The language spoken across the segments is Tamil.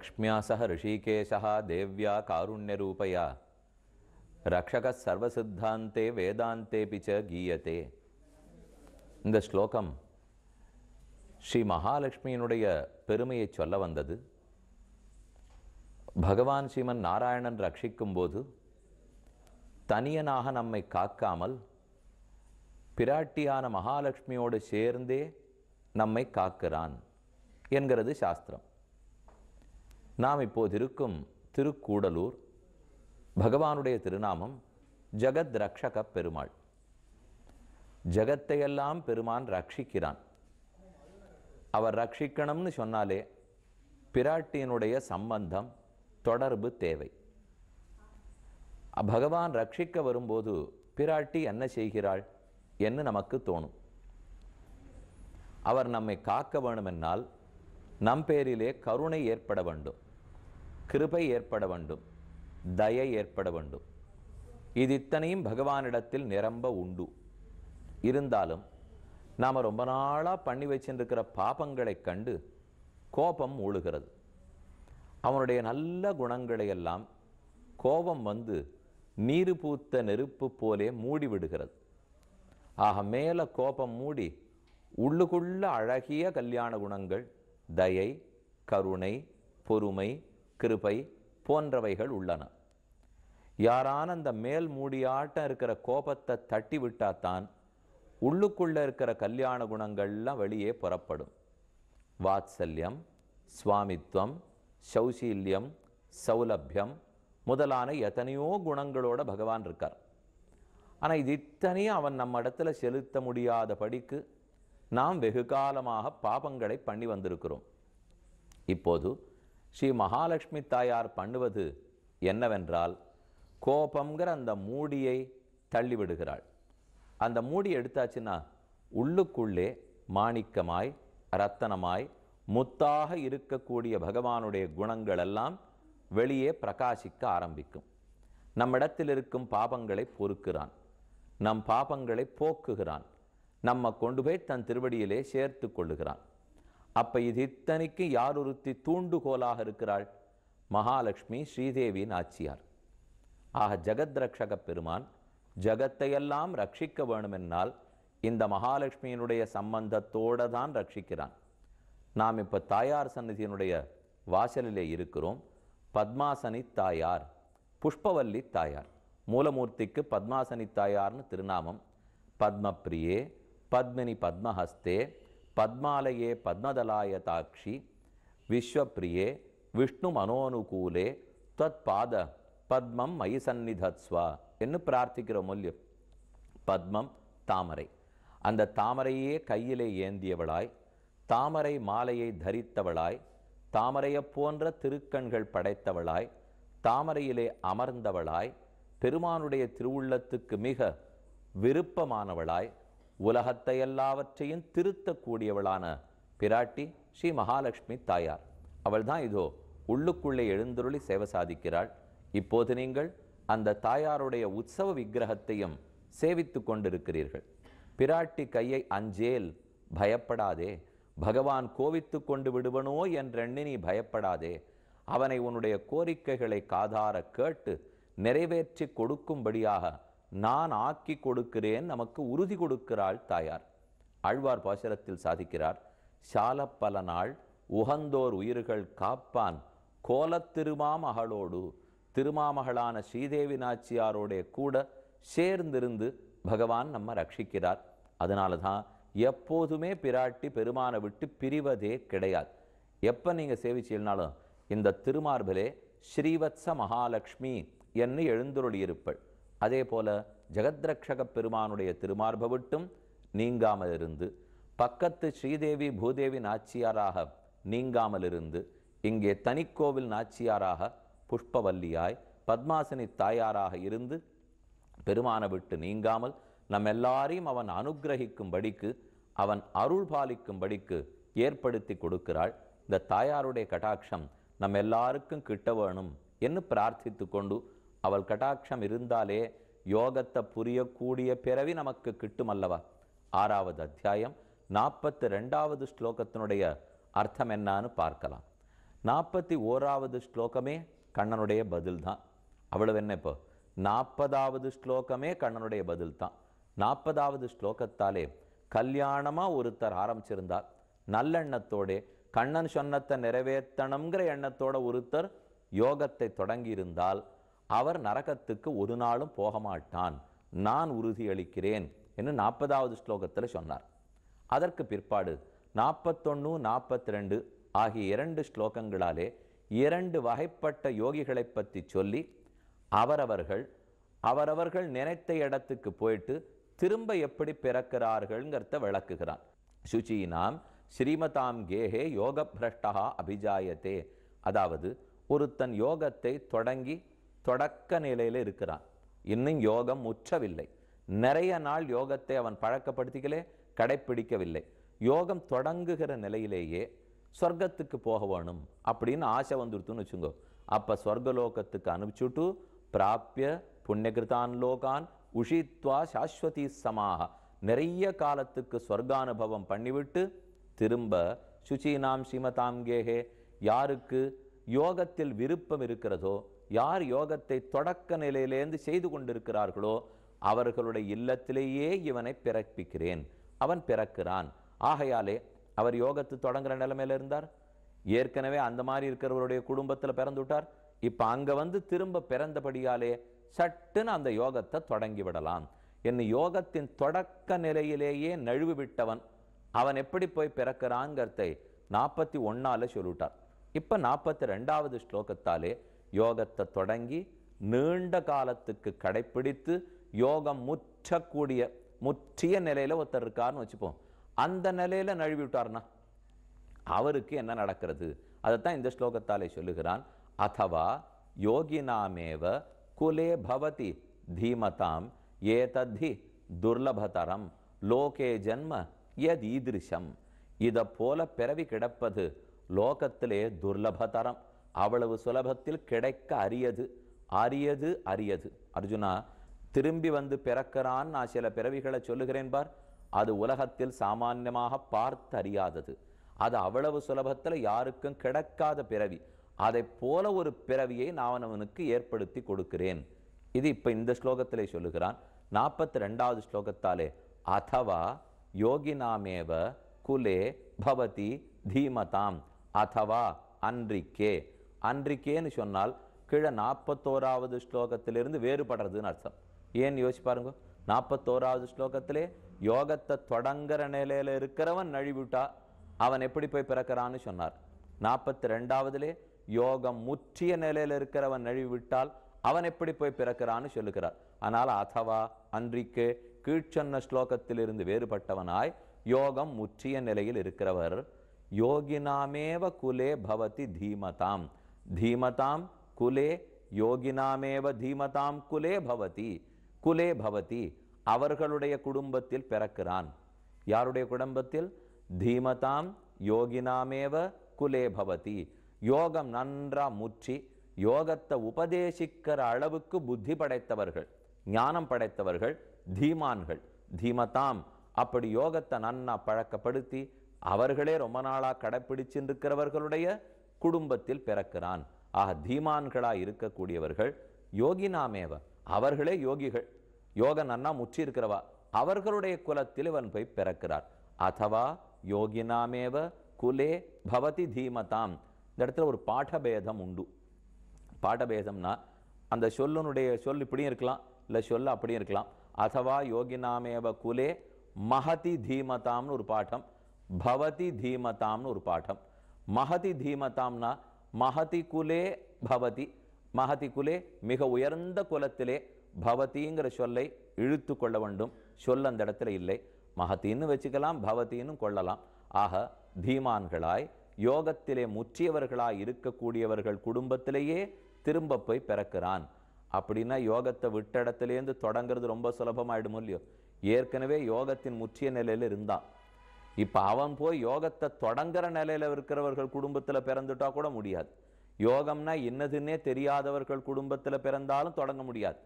लक्ष्म्या सह ऋषिकेशः देव्या कारुण्यरूपया ரக்ஷக சர்வசித்தாந்தே கீயத்தே இந்த ஸ்லோகம் ஸ்ரீ மகாலட்சுமியினுடைய பெருமையை சொல்ல வந்தது பகவான் ஸ்ரீமன் நாராயணன் ரட்சிக்கும் போது தனியனாக நம்மை காக்காமல் பிராட்டியான மகாலட்சுமியோடு சேர்ந்தே நம்மை காக்கிறான் என்கிறது சாஸ்திரம் நாம் இப்போது இருக்கும் திருக்கூடலூர் பகவானுடைய திருநாமம் ஜகத் ரக்ஷக பெருமாள் ஜகத்தையெல்லாம் பெருமான் ரட்சிக்கிறான் அவர் ரட்சிக்கணும்னு சொன்னாலே பிராட்டியினுடைய சம்பந்தம் தொடர்பு தேவை பகவான் ரட்சிக்க வரும்போது பிராட்டி என்ன செய்கிறாள் என்று நமக்கு தோணும் அவர் நம்மை காக்க வேணுமென்னால் நம் பேரிலே கருணை ஏற்பட வேண்டும் கிருபை ஏற்பட வேண்டும் தயை ஏற்பட வேண்டும் இது இத்தனையும் பகவானிடத்தில் நிரம்ப உண்டு இருந்தாலும் நாம் ரொம்ப நாளாக பண்ணி வச்சுருக்கிற பாபங்களை கண்டு கோபம் ஊழுகிறது அவனுடைய நல்ல குணங்களை எல்லாம் கோபம் வந்து நீர் பூத்த நெருப்பு போலே மூடிவிடுகிறது ஆக மேலே கோபம் மூடி உள்ளுக்குள்ள அழகிய கல்யாண குணங்கள் தயை கருணை பொறுமை கிருபை போன்றவைகள் உள்ளன யாரான அந்த மேல் மூடியாட்டம் இருக்கிற கோபத்தை தட்டி விட்டாத்தான் உள்ளுக்குள்ளே இருக்கிற கல்யாண குணங்கள்லாம் வெளியே புறப்படும் வாத்சல்யம் சுவாமித்வம் சௌசீல்யம் சௌலபியம் முதலான எத்தனையோ குணங்களோட பகவான் இருக்கார் ஆனால் இது இத்தனையும் அவன் நம்ம இடத்துல செலுத்த முடியாத படிக்கு நாம் வெகு காலமாக பாபங்களை பண்ணி வந்திருக்கிறோம் இப்போது ஸ்ரீ மகாலட்சுமி தாயார் பண்ணுவது என்னவென்றால் கோபங்கிற அந்த மூடியை தள்ளிவிடுகிறாள் அந்த மூடி எடுத்தாச்சுன்னா உள்ளுக்குள்ளே மாணிக்கமாய் ரத்தனமாய் முத்தாக இருக்கக்கூடிய பகவானுடைய குணங்கள் எல்லாம் வெளியே பிரகாசிக்க ஆரம்பிக்கும் நம்மிடத்தில் இருக்கும் பாபங்களை பொறுக்கிறான் நம் பாபங்களை போக்குகிறான் நம்ம கொண்டு போய் தன் திருவடியிலே சேர்த்து கொள்ளுகிறான் அப்போ இது இத்தனைக்கு யார் ஒருத்தி தூண்டுகோலாக இருக்கிறாள் மகாலட்சுமி ஸ்ரீதேவியின் ஆட்சியார் ஆக ஜெகத் பெருமான் ஜகத்தையெல்லாம் ரட்சிக்க வேணுமென்னால் இந்த மகாலட்சுமியினுடைய சம்பந்தத்தோடு தான் ரட்சிக்கிறான் நாம் இப்போ தாயார் சந்நிதியினுடைய வாசலிலே இருக்கிறோம் பத்மாசனி தாயார் புஷ்பவல்லி தாயார் மூலமூர்த்திக்கு பத்மாசனி தாயார்னு திருநாமம் பத்மப்ரியே பத்மினி பத்மஹஸ்தே பத்மாலயே பத்மதலாய தாட்சி விஸ்வப்பிரியே விஷ்ணு மனோனுகூலே தத் பாத பத்மம் மயி சந்நிதத்ஸ்வா என்று பிரார்த்திக்கிற மூல்யம் பத்மம் தாமரை அந்த தாமரையே கையிலே ஏந்தியவளாய் தாமரை மாலையை தரித்தவளாய் தாமரையைப் போன்ற திருக்கண்கள் படைத்தவளாய் தாமரையிலே அமர்ந்தவளாய் பெருமானுடைய திருவுள்ளத்துக்கு மிக விருப்பமானவளாய் உலகத்தை எல்லாவற்றையும் திருத்தக்கூடியவளான பிராட்டி ஸ்ரீ மகாலட்சுமி தாயார் அவள் தான் இதோ உள்ளுக்குள்ளே எழுந்துருளி சேவை சாதிக்கிறாள் இப்போது நீங்கள் அந்த தாயாருடைய உற்சவ விக்கிரகத்தையும் சேவித்து கொண்டிருக்கிறீர்கள் பிராட்டி கையை அஞ்சேல் பயப்படாதே பகவான் கோவித்து கொண்டு விடுவனோ என்றெண்ணி நீ பயப்படாதே அவனை உன்னுடைய கோரிக்கைகளை காதார கேட்டு நிறைவேற்றி கொடுக்கும்படியாக நான் ஆக்கி கொடுக்கிறேன் நமக்கு உறுதி கொடுக்கிறாள் தாயார் ஆழ்வார் பாசுரத்தில் சாதிக்கிறார் சால பல நாள் உகந்தோர் உயிர்கள் காப்பான் கோலத்திருமாமகளோடு திருமாமகளான ஸ்ரீதேவி நாச்சியாரோடைய கூட சேர்ந்திருந்து பகவான் நம்ம ரட்சிக்கிறார் அதனால தான் எப்போதுமே பிராட்டி பெருமானை விட்டு பிரிவதே கிடையாது எப்போ நீங்கள் சேவிச்சீங்கனாலும் இந்த திருமார்பலே ஸ்ரீவத்ச மகாலட்சுமி என்று எழுந்தொருளியிருப்பள் அதே போல ஜெகத்ரக்ஷக பெருமானுடைய திருமார்பவிட்டும் விட்டும் நீங்காமல் இருந்து பக்கத்து ஸ்ரீதேவி பூதேவி நாச்சியாராக நீங்காமல் இருந்து இங்கே தனிக்கோவில் நாச்சியாராக புஷ்பவல்லியாய் பத்மாசினி தாயாராக இருந்து பெருமான விட்டு நீங்காமல் நம் எல்லாரையும் அவன் படிக்கு அவன் அருள் படிக்கு ஏற்படுத்தி கொடுக்கிறாள் இந்த தாயாருடைய கட்டாட்சம் நம் எல்லாருக்கும் கிட்ட வேணும் என்று பிரார்த்தித்து கொண்டு அவள் கட்டாட்சம் இருந்தாலே யோகத்தை புரியக்கூடிய பிறவி நமக்கு கிட்டும் அல்லவா ஆறாவது அத்தியாயம் நாற்பத்தி ரெண்டாவது ஸ்லோகத்தினுடைய அர்த்தம் என்னான்னு பார்க்கலாம் நாற்பத்தி ஓராவது ஸ்லோகமே கண்ணனுடைய பதில் தான் அவ்வளவு என்ன இப்போ நாற்பதாவது ஸ்லோகமே கண்ணனுடைய பதில் தான் நாற்பதாவது ஸ்லோகத்தாலே கல்யாணமாக ஒருத்தர் ஆரம்பிச்சிருந்தார் நல்லெண்ணத்தோடே கண்ணன் சொன்னத்தை நிறைவேற்றணுங்கிற எண்ணத்தோட ஒருத்தர் யோகத்தை தொடங்கியிருந்தால் இருந்தால் அவர் நரகத்துக்கு ஒரு நாளும் போக மாட்டான் நான் உறுதியளிக்கிறேன் என்று நாற்பதாவது ஸ்லோகத்தில் சொன்னார் அதற்கு பிற்பாடு நாற்பத்தொன்று நாற்பத்தி ரெண்டு ஆகிய இரண்டு ஸ்லோகங்களாலே இரண்டு வகைப்பட்ட யோகிகளை பற்றி சொல்லி அவரவர்கள் அவரவர்கள் நினைத்த இடத்துக்கு போயிட்டு திரும்ப எப்படி பிறக்கிறார்கள்ங்கிறத விளக்குகிறான் நாம் ஸ்ரீமதாம் கேஹே யோக பிரஷ்டகா அபிஜாயத்தே அதாவது ஒரு தன் யோகத்தை தொடங்கி தொடக்க நிலையில் இருக்கிறான் இன்னும் யோகம் முற்றவில்லை நிறைய நாள் யோகத்தை அவன் பழக்கப்படுத்திக்கலே கடைப்பிடிக்கவில்லை யோகம் தொடங்குகிற நிலையிலேயே சொர்க்கத்துக்கு போக வேணும் அப்படின்னு ஆசை வந்துடுத்துன்னு வச்சுங்கோ அப்போ சொர்க்கலோகத்துக்கு அனுப்பிச்சுட்டு பிராபிய புண்ணியகிருதான் லோகான் உஷித்வா சாஸ்வதி சமாக நிறைய காலத்துக்கு சொர்க்கானுபவம் பண்ணிவிட்டு திரும்ப சுச்சீனாம் ஸ்ரீமதாம் கேகே யாருக்கு யோகத்தில் விருப்பம் இருக்கிறதோ யார் யோகத்தை தொடக்க நிலையிலேருந்து செய்து கொண்டிருக்கிறார்களோ அவர்களுடைய இல்லத்திலேயே இவனை பிறப்பிக்கிறேன் அவன் பிறக்கிறான் ஆகையாலே அவர் யோகத்து தொடங்குற நிலைமையில் இருந்தார் ஏற்கனவே அந்த மாதிரி இருக்கிறவருடைய குடும்பத்தில் பிறந்து விட்டார் இப்போ அங்கே வந்து திரும்ப பிறந்தபடியாலே சட்டுன்னு அந்த யோகத்தை தொடங்கி விடலாம் என்னை யோகத்தின் தொடக்க நிலையிலேயே நழுவு விட்டவன் அவன் எப்படி போய் பிறக்கிறான்ங்கிறதை நாற்பத்தி ஒன்றால் சொல்லிவிட்டார் இப்போ நாற்பத்தி ரெண்டாவது ஸ்லோகத்தாலே யோகத்தை தொடங்கி நீண்ட காலத்துக்கு கடைப்பிடித்து யோகம் முற்றக்கூடிய முற்றிய நிலையில் ஒருத்தர் இருக்காருன்னு வச்சுப்போம் அந்த நிலையில் நழுவி விட்டார்னா அவருக்கு என்ன நடக்கிறது அதைத்தான் இந்த ஸ்லோகத்தாலே சொல்லுகிறான் அதவா யோகினாமேவ குலே பவதி தீமதாம் ஏதத்தி துர்லபதரம் லோகே ஜன்ம எதீதிருஷம் இதை போல பிறவி கிடப்பது லோகத்திலே துர்லபதரம் அவ்வளவு சுலபத்தில் கிடைக்க அரியது அரியது அரியது அர்ஜுனா திரும்பி வந்து பிறக்கிறான் நான் சில பிறவிகளை சொல்லுகிறேன் பார் அது உலகத்தில் சாமான்யமாக பார்த்து அறியாதது அது அவ்வளவு சுலபத்தில் யாருக்கும் கிடைக்காத பிறவி அதை போல ஒரு பிறவியை நான் அவனுக்கு ஏற்படுத்தி கொடுக்கிறேன் இது இப்போ இந்த ஸ்லோகத்திலே சொல்லுகிறான் நாற்பத்தி ரெண்டாவது ஸ்லோகத்தாலே அதவா யோகினாமேவ குலே பவதி தீமதாம் அதவா அன்றிக்கே அன்றைக்கேன்னு சொன்னால் கீழே நாற்பத்தோராவது ஸ்லோகத்திலிருந்து வேறுபடுறதுன்னு அர்த்தம் ஏன் யோசிச்சு பாருங்க நாற்பத்தோராவது ஸ்லோகத்திலே யோகத்தை தொடங்குற நிலையில் இருக்கிறவன் நழிவிட்டா அவன் எப்படி போய் பிறக்கிறான்னு சொன்னார் நாற்பத்தி ரெண்டாவதுலே யோகம் முற்றிய நிலையில் இருக்கிறவன் நழிவிட்டால் அவன் எப்படி போய் பிறக்கிறான்னு சொல்லுகிறார் ஆனால் அதவா அன்றிக்கு கீழ்ச்சொன்ன ஸ்லோகத்திலிருந்து வேறுபட்டவனாய் யோகம் முற்றிய நிலையில் இருக்கிறவர் யோகினாமேவ குலே பவதி தீமதாம் தீமதாம் குலே யோகினாமேவ தீமதாம் குலே பவதி குலே பவதி அவர்களுடைய குடும்பத்தில் பிறக்கிறான் யாருடைய குடும்பத்தில் தீமதாம் யோகினாமேவ குலே பவதி யோகம் நன்றா முற்றி யோகத்தை உபதேசிக்கிற அளவுக்கு புத்தி படைத்தவர்கள் ஞானம் படைத்தவர்கள் தீமான்கள் தீமதாம் அப்படி யோகத்தை நன்னா பழக்கப்படுத்தி அவர்களே ரொம்ப நாளாக கடைப்பிடிச்சுருக்கிறவர்களுடைய குடும்பத்தில் பிறக்கிறான் ஆக தீமான்களாக இருக்கக்கூடியவர்கள் யோகி நாமேவ அவர்களே யோகிகள் யோக நன்னா முற்றி இருக்கிறவா அவர்களுடைய குலத்தில் இவன் போய் பிறக்கிறார் அதவா யோகினாமேவ குலே பவதி தீமதாம் இந்த இடத்துல ஒரு பாடபேதம் உண்டு பாடபேதம்னா அந்த சொல்லனுடைய சொல் இப்படியும் இருக்கலாம் இல்லை சொல் அப்படியும் இருக்கலாம் அதவா யோகினாமேவ குலே மகதி தீமதாம்னு ஒரு பாட்டம் பவதி தீமதாம்னு ஒரு பாட்டம் மகதி தீமதாம்னா மகதி குலே பவதி மகதி குலே மிக உயர்ந்த குலத்திலே பவதிங்கிற சொல்லை இழுத்து கொள்ள வேண்டும் சொல் அந்த இடத்துல இல்லை மகத்தின்னு வச்சுக்கலாம் பவத்தின்னு கொள்ளலாம் ஆக தீமான்களாய் யோகத்திலே முற்றியவர்களாய் இருக்கக்கூடியவர்கள் குடும்பத்திலேயே திரும்ப போய் பிறக்கிறான் அப்படின்னா யோகத்தை விட்ட இடத்துலேருந்து தொடங்கிறது ரொம்ப சுலபமாயிடும் இல்லையோ ஏற்கனவே யோகத்தின் முற்றிய நிலையில் இருந்தான் இப்போ அவன் போய் யோகத்தை தொடங்குற நிலையில் இருக்கிறவர்கள் குடும்பத்தில் பிறந்துட்டா கூட முடியாது யோகம்னா என்னதுன்னே தெரியாதவர்கள் குடும்பத்தில் பிறந்தாலும் தொடங்க முடியாது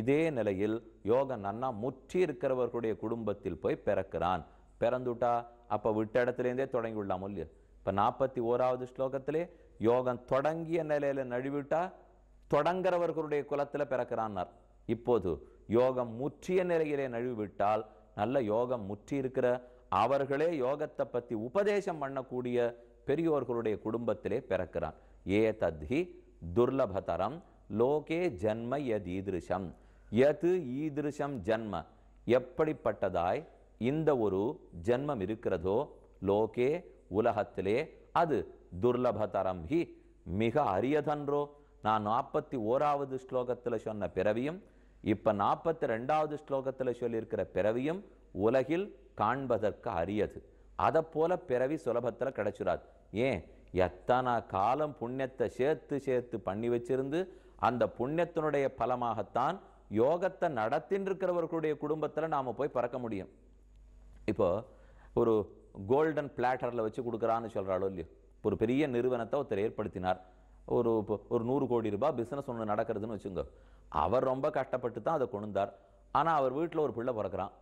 இதே நிலையில் யோக நன்னா முற்றி இருக்கிறவர்களுடைய குடும்பத்தில் போய் பிறக்கிறான் பிறந்துட்டா அப்போ விட்ட இடத்துலேருந்தே தொடங்கி விடலாம் இல்லையா இப்போ நாற்பத்தி ஓராவது ஸ்லோகத்திலே யோகம் தொடங்கிய நிலையில் நழுவிட்டா தொடங்குறவர்களுடைய குலத்தில் பிறக்கிறான்னார் இப்போது யோகம் முற்றிய நிலையிலே நழுவிட்டால் நல்ல யோகம் முற்றி இருக்கிற அவர்களே யோகத்தை பற்றி உபதேசம் பண்ணக்கூடிய பெரியோர்களுடைய குடும்பத்திலே பிறக்கிறான் ஏ தத்ஹி துர்லபதரம் லோகே ஜன்ம யத் ஈதிருஷம் எது ஈதிருஷம் ஜன்ம எப்படிப்பட்டதாய் இந்த ஒரு ஜன்மம் இருக்கிறதோ லோகே உலகத்திலே அது துர்லபதரம் ஹி மிக அரியதன்றோ நான் நாற்பத்தி ஓராவது ஸ்லோகத்தில் சொன்ன பிறவியும் இப்போ நாற்பத்தி ரெண்டாவது ஸ்லோகத்தில் சொல்லியிருக்கிற பிறவியும் உலகில் காண்பதற்கு அரியது அதை போல பிறவி சுலபத்தில் கிடச்சிடாது ஏன் எத்தனை காலம் புண்ணியத்தை சேர்த்து சேர்த்து பண்ணி வச்சிருந்து அந்த புண்ணியத்தினுடைய பலமாகத்தான் யோகத்தை நடத்தின்னு இருக்கிறவர்களுடைய குடும்பத்தில் நாம் போய் பறக்க முடியும் இப்போ ஒரு கோல்டன் பிளாட்டரில் வச்சு கொடுக்குறான்னு சொல்கிறாளோ இல்லையோ ஒரு பெரிய நிறுவனத்தை ஒருத்தர் ஏற்படுத்தினார் ஒரு ஒரு நூறு கோடி ரூபாய் பிஸ்னஸ் ஒன்று நடக்கிறதுன்னு வச்சுங்க அவர் ரொம்ப கஷ்டப்பட்டு தான் அதை கொண்டார் ஆனால் அவர் வீட்டில் ஒரு பிள்ளை பிறக்கிறான்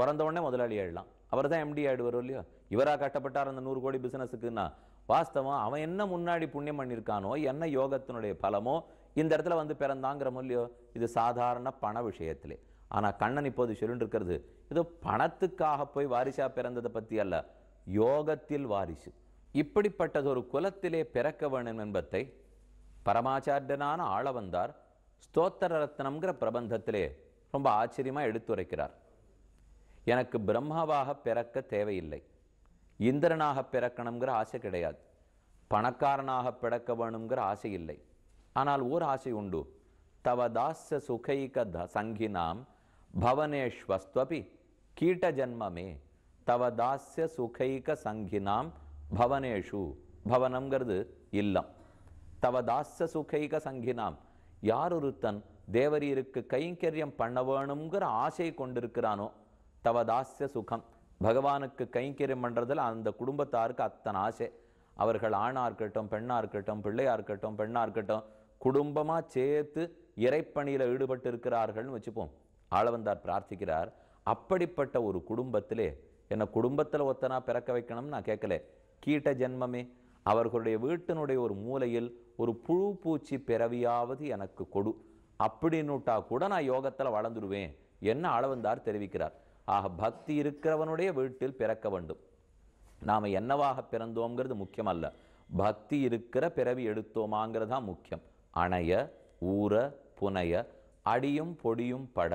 உடனே முதலாளி ஆகிடலாம் அவர் தான் எம்டி ஆகிடுவார் இல்லையோ இவராக கட்டப்பட்டார் அந்த நூறு கோடி பிஸ்னஸுக்குன்னா வாஸ்தவம் அவன் என்ன முன்னாடி புண்ணியம் பண்ணியிருக்கானோ என்ன யோகத்தினுடைய பலமோ இந்த இடத்துல வந்து பிறந்தாங்கிற இல்லையோ இது சாதாரண பண விஷயத்திலே ஆனால் கண்ணன் இப்போது சொல்லிட்டு இது பணத்துக்காக போய் வாரிசாக பிறந்ததை பற்றி அல்ல யோகத்தில் வாரிசு இப்படிப்பட்டது ஒரு குலத்திலே பிறக்க வேணும் என்பதை பரமாச்சாரியனான ஆள வந்தார் ஸ்தோத்திர ரத்னம்ங்கிற பிரபந்தத்திலே ரொம்ப ஆச்சரியமாக எடுத்துரைக்கிறார் எனக்கு பிரம்மாவாக பிறக்க தேவையில்லை இந்திரனாக பிறக்கணுங்கிற ஆசை கிடையாது பணக்காரனாக பிறக்க வேணுங்கிற ஆசை இல்லை ஆனால் ஓர் ஆசை உண்டு தவதாச சுகைக த சங்கினாம் பவனேஸ்வஸ்துவபி கீட்ட ஜன்மமே தவதாசிய சுகைக சங்கினாம் பவனேஷு பவனங்கிறது இல்லம் தவதாச சுகைக சங்கினாம் யார் ஒருத்தன் தேவரீருக்கு கைங்கரியம் பண்ண வேணுங்கிற ஆசை கொண்டிருக்கிறானோ தவதாசிய சுகம் பகவானுக்கு கைங்கரியம் பண்ணுறதில் அந்த குடும்பத்தாருக்கு அத்தனை ஆசை அவர்கள் ஆணாக இருக்கட்டும் பெண்ணாக இருக்கட்டும் பிள்ளையாக இருக்கட்டும் பெண்ணாக இருக்கட்டும் குடும்பமாக சேர்த்து இறைப்பணியில் ஈடுபட்டு இருக்கிறார்கள்னு வச்சுப்போம் ஆளவந்தார் பிரார்த்திக்கிறார் அப்படிப்பட்ட ஒரு குடும்பத்திலே என்னை குடும்பத்தில் ஒத்தனா பிறக்க வைக்கணும்னு நான் கேட்கல கீட்ட ஜென்மமே அவர்களுடைய வீட்டினுடைய ஒரு மூலையில் ஒரு புழு பூச்சி பிறவியாவது எனக்கு கொடு அப்படின்னுட்டா கூட நான் யோகத்தில் வளர்ந்துருவேன் என்ன அளவந்தார் தெரிவிக்கிறார் ஆக பக்தி இருக்கிறவனுடைய வீட்டில் பிறக்க வேண்டும் நாம் என்னவாக பிறந்தோங்கிறது முக்கியம் அல்ல பக்தி இருக்கிற பிறவி எடுத்தோமாங்கிறது தான் முக்கியம் அணைய ஊற புனைய அடியும் பொடியும் பட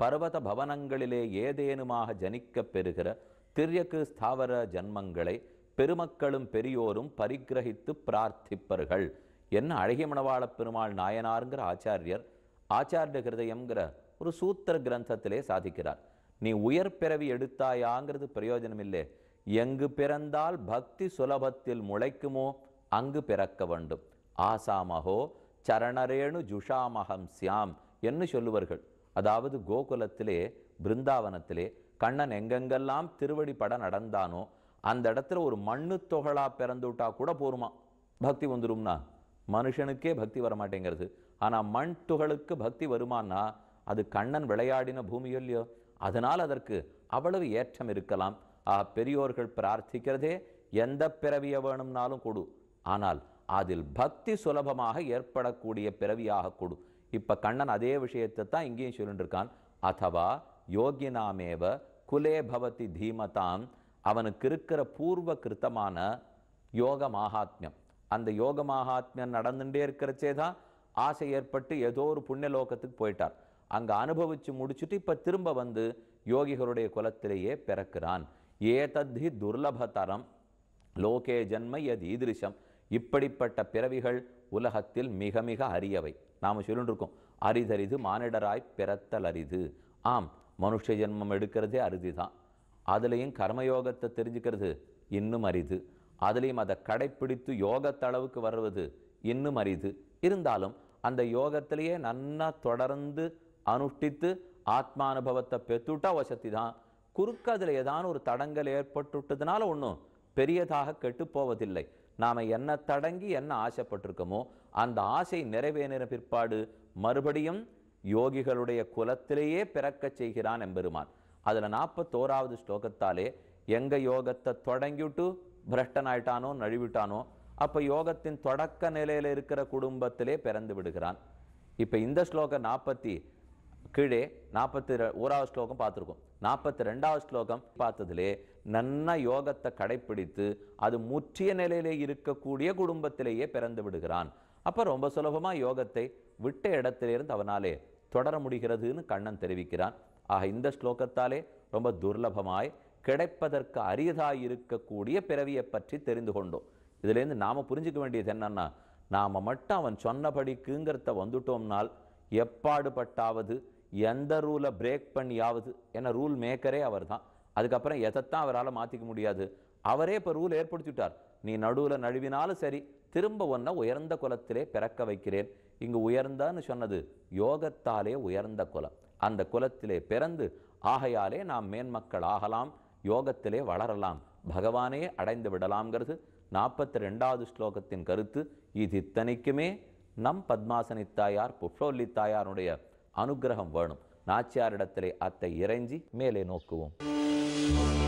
பர்வத பவனங்களிலே ஏதேனுமாக ஜனிக்கப் பெறுகிற திரியக்கு ஸ்தாவர ஜன்மங்களை பெருமக்களும் பெரியோரும் பரிகிரகித்து பிரார்த்திப்பர்கள் என்ன அழகிய மணவாள பெருமாள் நாயனாருங்கிற ஆச்சாரியர் ஆச்சாரிய ஹிருதயங்கிற ஒரு சூத்திர கிரந்தத்திலே சாதிக்கிறார் நீ உயர் பிறவி எடுத்தாயாங்கிறது பிரயோஜனம் இல்லை எங்கு பிறந்தால் பக்தி சுலபத்தில் முளைக்குமோ அங்கு பிறக்க வேண்டும் ஆசாமகோ சரணரேணு ஜுஷாமகம் சியாம் என்று சொல்லுவார்கள் அதாவது கோகுலத்திலே பிருந்தாவனத்திலே கண்ணன் எங்கெங்கெல்லாம் திருவடி படம் நடந்தானோ அந்த இடத்துல ஒரு மண்ணு பிறந்து பிறந்துவிட்டா கூட போருமா பக்தி வந்துடும்னா மனுஷனுக்கே பக்தி வரமாட்டேங்கிறது ஆனால் மண் துகளுக்கு பக்தி வருமானா அது கண்ணன் விளையாடின பூமியோ இல்லையோ அதனால் அதற்கு அவ்வளவு ஏற்றம் இருக்கலாம் பெரியோர்கள் பிரார்த்திக்கிறதே எந்த பிறவியை வேணும்னாலும் கொடு ஆனால் அதில் பக்தி சுலபமாக ஏற்படக்கூடிய பிறவியாக கொடு இப்போ கண்ணன் அதே விஷயத்தை தான் இங்கேயும் சொல்லிட்டுருக்கான் அதுவா யோகினாமேவ குலே பவதி தீமதாம் அவனுக்கு இருக்கிற பூர்வ கிருத்தமான யோக மாகாத்மியம் அந்த யோக மாகாத்மியம் நடந்துட்டே இருக்கிறச்சே தான் ஆசை ஏற்பட்டு ஏதோ ஒரு புண்ணிய லோகத்துக்கு போயிட்டார் அங்கே அனுபவித்து முடிச்சுட்டு இப்போ திரும்ப வந்து யோகிகளுடைய குலத்திலேயே பிறக்கிறான் ஏதத்தி துர்லபதரம் லோகே ஜன்மை எது ஈதிருஷம் இப்படிப்பட்ட பிறவிகள் உலகத்தில் மிக மிக அரியவை நாம் சொல்லிருக்கோம் அரிதரிது மானிடராய் பிறத்தல் அரிது ஆம் மனுஷ ஜென்மம் எடுக்கிறதே அரிது தான் அதுலேயும் கர்மயோகத்தை தெரிஞ்சுக்கிறது இன்னும் அரிது அதுலேயும் அதை கடைப்பிடித்து யோகத்தளவுக்கு வருவது இன்னும் அரிது இருந்தாலும் அந்த யோகத்திலேயே நன்னா தொடர்ந்து அனுஷ்டித்து ஆத்மானுபவத்தை பெற்றுட்டா வசதி தான் குறுக்க அதில் ஏதான ஒரு தடங்கள் ஏற்பட்டுட்டதுனால ஒன்றும் பெரியதாக கெட்டு போவதில்லை நாம் என்ன தடங்கி என்ன ஆசைப்பட்டிருக்கோமோ அந்த ஆசை நிறைவேறின பிற்பாடு மறுபடியும் யோகிகளுடைய குலத்திலேயே பிறக்க செய்கிறான் எம்பெருமான் அதில் நாற்பத்தோராவது ஸ்லோகத்தாலே எங்கே யோகத்தை தொடங்கிவிட்டு பிரஷ்டனாயிட்டானோ நழிவிட்டானோ அப்போ யோகத்தின் தொடக்க நிலையில் இருக்கிற குடும்பத்திலே பிறந்து விடுகிறான் இப்போ இந்த ஸ்லோகம் நாற்பத்தி கீழே நாற்பத்தி ஓராவது ஸ்லோகம் பார்த்துருக்கோம் நாற்பத்தி ரெண்டாவது ஸ்லோகம் பார்த்ததிலே நன்ன யோகத்தை கடைப்பிடித்து அது முற்றிய நிலையிலே இருக்கக்கூடிய குடும்பத்திலேயே பிறந்து விடுகிறான் அப்போ ரொம்ப சுலபமாக யோகத்தை விட்ட இடத்திலிருந்து அவனாலே தொடர முடிகிறதுன்னு கண்ணன் தெரிவிக்கிறான் ஆக இந்த ஸ்லோகத்தாலே ரொம்ப துர்லபமாய் கிடைப்பதற்கு அரியதாக இருக்கக்கூடிய பிறவியை பற்றி தெரிந்து கொண்டோம் இதுலேருந்து நாம் புரிஞ்சுக்க வேண்டியது என்னன்னா நாம் மட்டும் அவன் சொன்னபடிக்குங்கிறத வந்துட்டோம்னால் எப்பாடுபட்டாவது எந்த ரூலை பிரேக் பண்ணியாவது ஏன்னா ரூல் மேக்கரே அவர் தான் அதுக்கப்புறம் எதைத்தான் அவரால் மாற்றிக்க முடியாது அவரே இப்போ ரூல் ஏற்படுத்திவிட்டார் நீ நடுவில் நழுவினாலும் சரி திரும்ப ஒன்றை உயர்ந்த குலத்திலே பிறக்க வைக்கிறேன் இங்கு உயர்ந்தான்னு சொன்னது யோகத்தாலே உயர்ந்த குலம் அந்த குலத்திலே பிறந்து ஆகையாலே நாம் மேன்மக்கள் ஆகலாம் யோகத்திலே வளரலாம் பகவானே அடைந்து விடலாம்ங்கிறது நாற்பத்தி ரெண்டாவது ஸ்லோகத்தின் கருத்து இது இத்தனைக்குமே நம் பத்மாசனி தாயார் புஷ்போல்லி தாயாருடைய அனுகிரகம் வேணும் நாச்சியாரிடத்திலே அத்தை இறைஞ்சி மேலே நோக்குவோம்